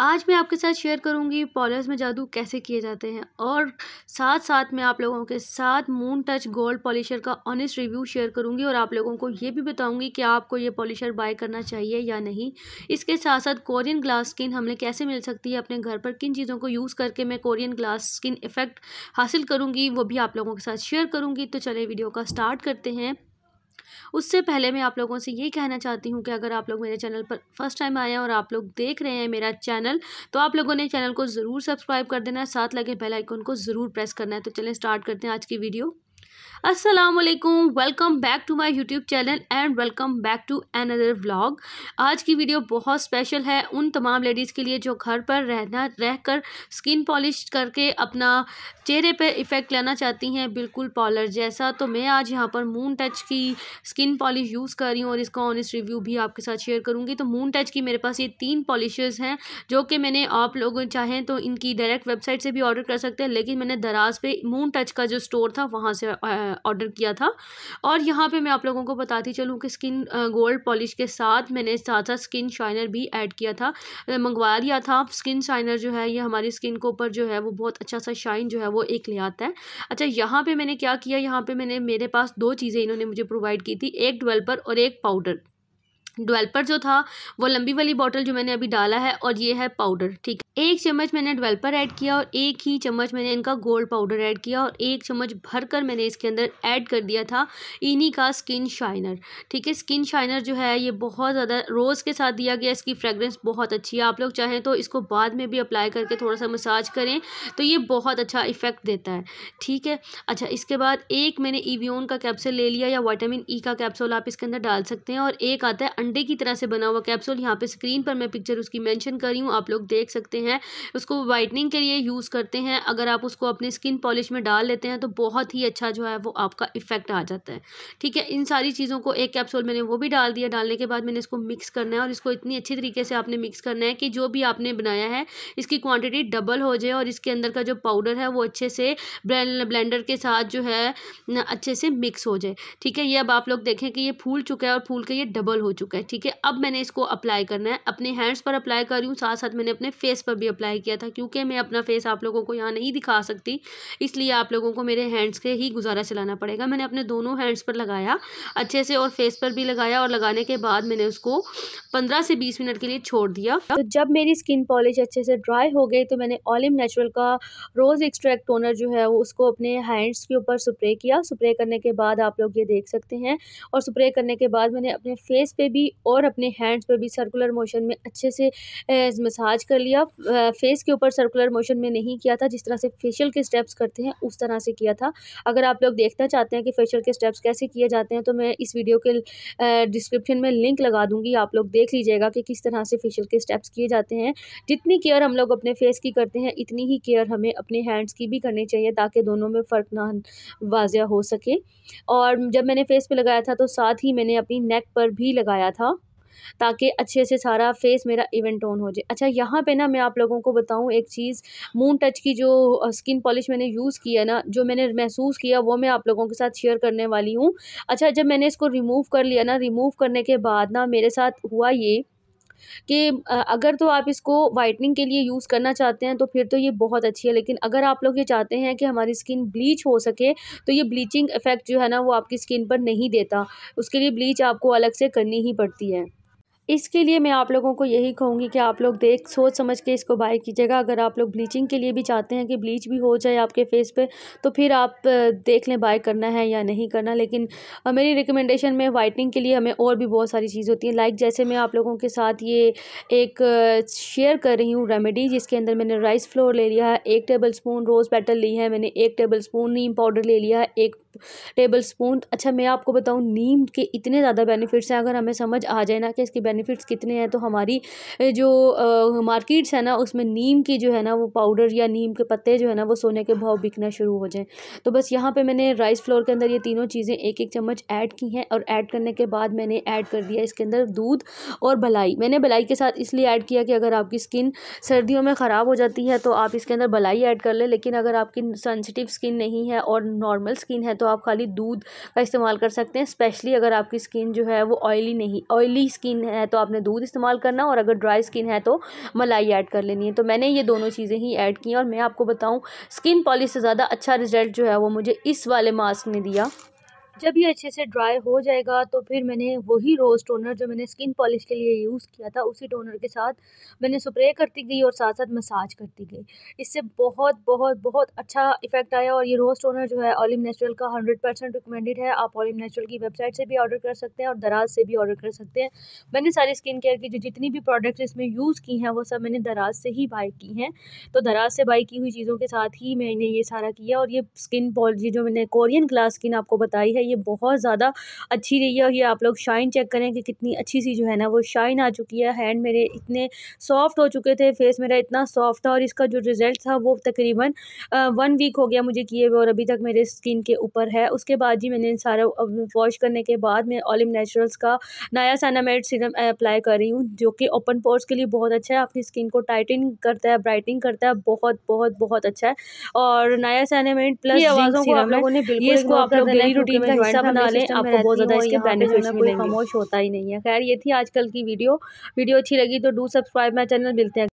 आज मैं आपके साथ शेयर करूंगी पॉलर्स में जादू कैसे किए जाते हैं और साथ साथ मैं आप लोगों के साथ मून टच गोल्ड पॉलिशर का ऑनेस्ट रिव्यू शेयर करूंगी और आप लोगों को ये भी बताऊंगी कि आपको ये पॉलिशर बाय करना चाहिए या नहीं इसके साथ साथ कोरियन ग्लास स्किन हमें कैसे मिल सकती है अपने घर पर किन चीज़ों को यूज़ करके मैं कोरियन ग्लास स्किन इफ़ेक्ट हासिल करूँगी वो भी आप लोगों के साथ शेयर करूँगी तो चले वीडियो का स्टार्ट करते हैं उससे पहले मैं आप लोगों से ये कहना चाहती हूँ कि अगर आप लोग मेरे चैनल पर फर्स्ट टाइम आए हैं और आप लोग देख रहे हैं मेरा चैनल तो आप लोगों ने चैनल को ज़रूर सब्सक्राइब कर देना है साथ लगे बेलाइकन को ज़रूर प्रेस करना है तो चलें स्टार्ट करते हैं आज की वीडियो असलकुम welcome back to my YouTube channel and welcome back to another vlog आज की वीडियो बहुत स्पेशल है उन तमाम लेडीज़ के लिए जो घर पर रहना रहकर स्किन पॉलिश करके अपना चेहरे पर इफ़ेक्ट लेना चाहती हैं बिल्कुल पॉलर जैसा तो मैं आज यहाँ पर मून टच की स्किन पॉलिश यूज़ कर रही हूँ और इसका ऑनेस्ट रिव्यू भी आपके साथ शेयर करूँगी तो मून टच की मेरे पास ये तीन पॉलिशेज़ हैं जो कि मैंने आप लोग चाहें तो इनकी डायरेक्ट वेबसाइट से भी ऑर्डर कर सकते हैं लेकिन मैंने दराज पर मून टच का जो स्टोर था वहाँ से ऑर्डर किया था और यहाँ पे मैं आप लोगों को बताती चलूँ कि स्किन गोल्ड पॉलिश के साथ मैंने साथ साथ स्किन शाइनर भी ऐड किया था मंगवा लिया था स्किन शाइनर जो है ये हमारी स्किन के ऊपर जो है वो बहुत अच्छा सा शाइन जो है वो एक ले आता है अच्छा यहाँ पर मैंने क्या किया यहाँ पर मैंने मेरे पास दो चीज़ें इन्होंने मुझे प्रोवाइड की थी एक डवेल्पर और एक पाउडर डवेल्पर जो था वो लंबी वाली बॉटल जो मैंने अभी डाला है और ये है पाउडर ठीक है एक चम्मच मैंने डेवलपर ऐड किया और एक ही चम्मच मैंने इनका गोल्ड पाउडर ऐड किया और एक चम्मच भरकर मैंने इसके अंदर ऐड कर दिया था इन्हीं का स्किन शाइनर ठीक है स्किन शाइनर जो है ये बहुत ज़्यादा रोज़ के साथ दिया गया इसकी फ्रेगरेंस बहुत अच्छी है आप लोग चाहें तो इसको बाद में भी अप्लाई करके थोड़ा सा मसाज करें तो ये बहुत अच्छा इफ़ेक्ट देता है ठीक है अच्छा इसके बाद एक मैंने ईवियोन का कैप्सूल ले लिया या वाइटामिन ई e का कैप्सूल आप इसके अंदर डाल सकते हैं और एक आता है अंडे की तरह से बना हुआ कैप्सूल यहाँ पे स्क्रीन पर मैं पिक्चर उसकी मेंशन कर रही हूँ आप लोग देख सकते हैं उसको वाइटनिंग के लिए यूज़ करते हैं अगर आप उसको अपनी स्किन पॉलिश में डाल लेते हैं तो बहुत ही अच्छा जो है वो आपका इफेक्ट आ जाता है ठीक है इन सारी चीज़ों को एक कैप्सूल मैंने वो भी डाल दिया डालने के बाद मैंने इसको मिक्स करना है और इसको इतनी अच्छी तरीके से आपने मिक्स करना है कि जो भी आपने बनाया है इसकी क्वान्टिटी डबल हो जाए और इसके अंदर का जो पाउडर है वो अच्छे से ब्लेंडर के साथ जो है अच्छे से मिक्स हो जाए ठीक है ये अब आप लोग देखें कि ये फूल चुका है और फूल के ये डबल हो चुका है है ठीक है अब मैंने इसको अप्लाई करना है अपने हैंड्स पर अप्लाई कर रही हूँ साथ साथ मैंने अपने फेस पर भी अप्लाई किया था क्योंकि मैं अपना फेस आप लोगों को यहाँ नहीं दिखा सकती इसलिए आप लोगों को मेरे हैंड्स के ही गुजारा चलाना पड़ेगा मैंने अपने दोनों हैंड्स पर लगाया अच्छे से और फेस पर भी लगाया और लगाने के बाद मैंने उसको पंद्रह से बीस मिनट के लिए छोड़ दिया तो जब मेरी स्किन पॉलिश अच्छे से ड्राई हो गई तो मैंने ऑलिम नेचुरल का रोज़ एक्सट्रैक्ट टोनर जो है वो उसको अपने हैंड्स के ऊपर स्प्रे किया स्प्रे करने के बाद आप लोग ये देख सकते हैं और स्प्रे करने के बाद मैंने अपने फेस पे भी भी और अपने हैंड्स पर भी सर्कुलर मोशन में अच्छे से मसाज कर लिया फेस के ऊपर सर्कुलर मोशन में नहीं किया था जिस तरह से फेशियल के स्टेप्स करते हैं उस तरह से किया था अगर आप लोग देखना चाहते हैं कि फेशियल के स्टेप्स कैसे किए जाते हैं तो मैं इस वीडियो के डिस्क्रिप्शन में लिंक लगा दूंगी आप लोग देख लीजिएगा कि किस तरह से फेशियल के स्टेप्स किए जाते हैं जितनी केयर हम लोग अपने फेस की करते हैं इतनी ही केयर हमें अपने हैंड्स की भी करनी चाहिए ताकि दोनों में फ़र्क ना वाजिया हो सके और जब मैंने फेस पे लगाया था तो साथ ही मैंने अपनी नेक पर भी लगाया लगाया था ताकि अच्छे से सारा फेस मेरा इवेंट ऑन हो जाए अच्छा यहाँ पे ना मैं आप लोगों को बताऊँ एक चीज़ मून टच की जो स्किन पॉलिश मैंने यूज़ किया ना जो मैंने महसूस किया वो मैं आप लोगों के साथ शेयर करने वाली हूँ अच्छा जब मैंने इसको रिमूव कर लिया ना रिमूव करने के बाद ना मेरे साथ हुआ ये कि अगर तो आप इसको वाइटनिंग के लिए यूज़ करना चाहते हैं तो फिर तो ये बहुत अच्छी है लेकिन अगर आप लोग ये चाहते हैं कि हमारी स्किन ब्लीच हो सके तो ये ब्लीचिंग इफ़ेक्ट जो है ना वो आपकी स्किन पर नहीं देता उसके लिए ब्लीच आपको अलग से करनी ही पड़ती है इसके लिए मैं आप लोगों को यही कहूँगी कि आप लोग देख सोच समझ के इसको बाय कीजिएगा अगर आप लोग ब्लीचिंग के लिए भी चाहते हैं कि ब्लीच भी हो जाए आपके फेस पे तो फिर आप देख लें बाय करना है या नहीं करना लेकिन मेरी रिकमेंडेशन में वाइटनिंग के लिए हमें और भी बहुत सारी चीज़ होती हैं लाइक जैसे मैं आप लोगों के साथ ये एक शेयर कर रही हूँ रेमेडी जिसके अंदर मैंने राइस फ्लोर ले लिया है एक टेबल स्पून रोज़ पेटल ली है मैंने एक टेबल स्पून नीम पाउडर ले लिया है एक टेबल स्पून अच्छा मैं आपको बताऊँ नीम के इतने ज़्यादा बेनिफिट्स हैं अगर हमें समझ आ जाए ना कि इसके बेनिफिट्स कितने हैं तो हमारी जो मार्केट्स है ना उसमें नीम की जो है ना वो पाउडर या नीम के पत्ते जो है ना वो सोने के भाव बिकना शुरू हो जाएँ तो बस यहाँ पर मैंने राइस फ्लोर के अंदर ये तीनों चीज़ें एक एक चम्मच ऐड की हैं और ऐड करने के बाद मैंने ऐड कर दिया इसके अंदर दूध और भलाई मैंने भलाई के साथ इसलिए ऐड किया कि अगर आपकी स्किन सर्दियों में ख़राब हो जाती है तो आप इसके अंदर भलाई ऐड कर लें लेकिन अगर आपकी सेंसिटिव स्किन नहीं है और नॉर्मल स्किन है तो आप खाली दूध का इस्तेमाल कर सकते हैं स्पेशली अगर आपकी स्किन जो है वो ऑयली नहीं ऑयली स्किन है तो आपने दूध इस्तेमाल करना और अगर ड्राई स्किन है तो मलाई ऐड कर लेनी है तो मैंने ये दोनों चीज़ें ही ऐड की और मैं आपको बताऊँ स्किन पॉलिश से ज़्यादा अच्छा रिजल्ट जो है वो मुझे इस वाले मास्क ने दिया जब ये अच्छे से ड्राई हो जाएगा तो फिर मैंने वही रोज़ टोनर जो मैंने स्किन पॉलिश के लिए यूज़ किया था उसी टोनर के साथ मैंने स्प्रे करती गई और साथ साथ मसाज करती गई इससे बहुत बहुत बहुत अच्छा इफेक्ट आया और ये रोज़ टोनर जो है ऑलिम नेचुरल का हंड्रेड परसेंट रिकमेंडेड है आप ऑलिम नेचुरल की वेबसाइट से भी ऑर्डर कर सकते हैं और दराज से भी ऑर्डर कर सकते हैं मैंने सारी स्किन केयर की जो जितनी भी प्रोडक्ट्स इसमें यूज़ की हैं वो सब मैंने दराज से ही बाई की हैं तो दराज से बाई की हुई चीज़ों के साथ ही मैंने ये सारा किया और ये स्किन पॉलिसी जो मैंने कोरियन ग्लास स्किन आपको बताई है ये बहुत ज़्यादा अच्छी रही है और ये आप लोग शाइन चेक करें कि कितनी अच्छी सी जो है ना वो शाइन आ चुकी है हैंड मेरे इतने सॉफ्ट हो चुके थे फेस मेरा इतना सॉफ्ट था और इसका जो रिज़ल्ट था वो तकरीबन वन वीक हो गया मुझे किए हुए और अभी तक मेरे स्किन के ऊपर है उसके बाद जी मैंने सारा वॉश करने के बाद मैं ऑलिम नेचुरल्स का नया सनामेट सीरम अप्लाई कर रही हूँ जो कि ओपन पोर्स के लिए बहुत अच्छा है अपनी स्किन को टाइटन करता है ब्राइटनिंग करता है बहुत बहुत बहुत अच्छा है और नया सनामेट प्लस ये इसको आप लोग डेली रूटीन का ऐसा बना लें आपको बहुत ज़्यादा इसके बेनिफिट्स मतलब मिलेंगे खामोश होता ही नहीं है खैर ये थी आजकल की वीडियो वीडियो अच्छी लगी तो डू सब्सक्राइब माई चैनल मिलते हैं